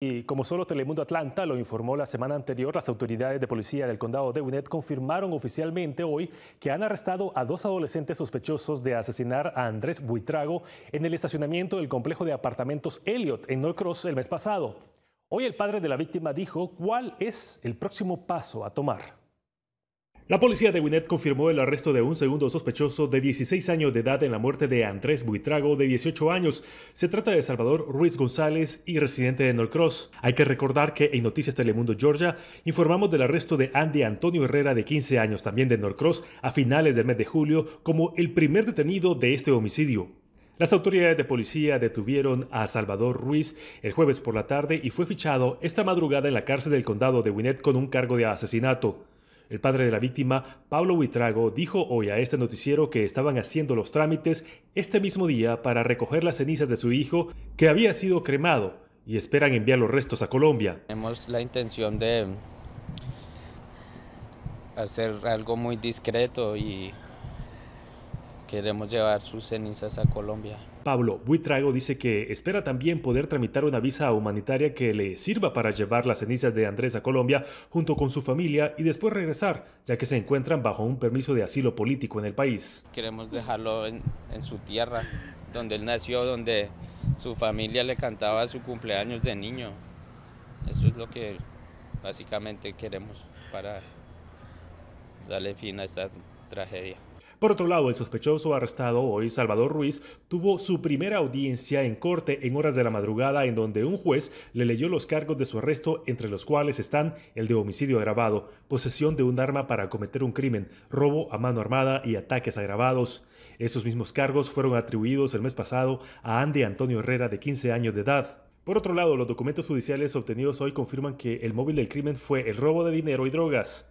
Y como solo Telemundo Atlanta lo informó la semana anterior, las autoridades de policía del condado de Winnet confirmaron oficialmente hoy que han arrestado a dos adolescentes sospechosos de asesinar a Andrés Buitrago en el estacionamiento del complejo de apartamentos Elliot en Cross el mes pasado. Hoy el padre de la víctima dijo cuál es el próximo paso a tomar. La policía de Winnet confirmó el arresto de un segundo sospechoso de 16 años de edad en la muerte de Andrés Buitrago, de 18 años. Se trata de Salvador Ruiz González y residente de Norcross. Hay que recordar que en Noticias Telemundo Georgia informamos del arresto de Andy Antonio Herrera, de 15 años, también de Norcross, a finales del mes de julio, como el primer detenido de este homicidio. Las autoridades de policía detuvieron a Salvador Ruiz el jueves por la tarde y fue fichado esta madrugada en la cárcel del condado de Winnet con un cargo de asesinato. El padre de la víctima, Pablo Huitrago, dijo hoy a este noticiero que estaban haciendo los trámites este mismo día para recoger las cenizas de su hijo, que había sido cremado, y esperan enviar los restos a Colombia. Tenemos la intención de hacer algo muy discreto y queremos llevar sus cenizas a Colombia. Pablo Buitrago dice que espera también poder tramitar una visa humanitaria que le sirva para llevar las cenizas de Andrés a Colombia junto con su familia y después regresar, ya que se encuentran bajo un permiso de asilo político en el país. Queremos dejarlo en, en su tierra, donde él nació, donde su familia le cantaba su cumpleaños de niño. Eso es lo que básicamente queremos para darle fin a esta tragedia. Por otro lado, el sospechoso arrestado hoy, Salvador Ruiz, tuvo su primera audiencia en corte en horas de la madrugada en donde un juez le leyó los cargos de su arresto, entre los cuales están el de homicidio agravado, posesión de un arma para cometer un crimen, robo a mano armada y ataques agravados. Esos mismos cargos fueron atribuidos el mes pasado a Andy Antonio Herrera de 15 años de edad. Por otro lado, los documentos judiciales obtenidos hoy confirman que el móvil del crimen fue el robo de dinero y drogas.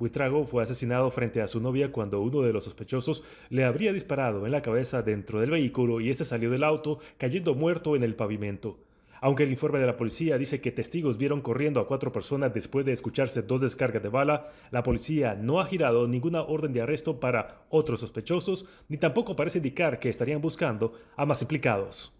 Huitrago fue asesinado frente a su novia cuando uno de los sospechosos le habría disparado en la cabeza dentro del vehículo y este salió del auto cayendo muerto en el pavimento. Aunque el informe de la policía dice que testigos vieron corriendo a cuatro personas después de escucharse dos descargas de bala, la policía no ha girado ninguna orden de arresto para otros sospechosos, ni tampoco parece indicar que estarían buscando a más implicados.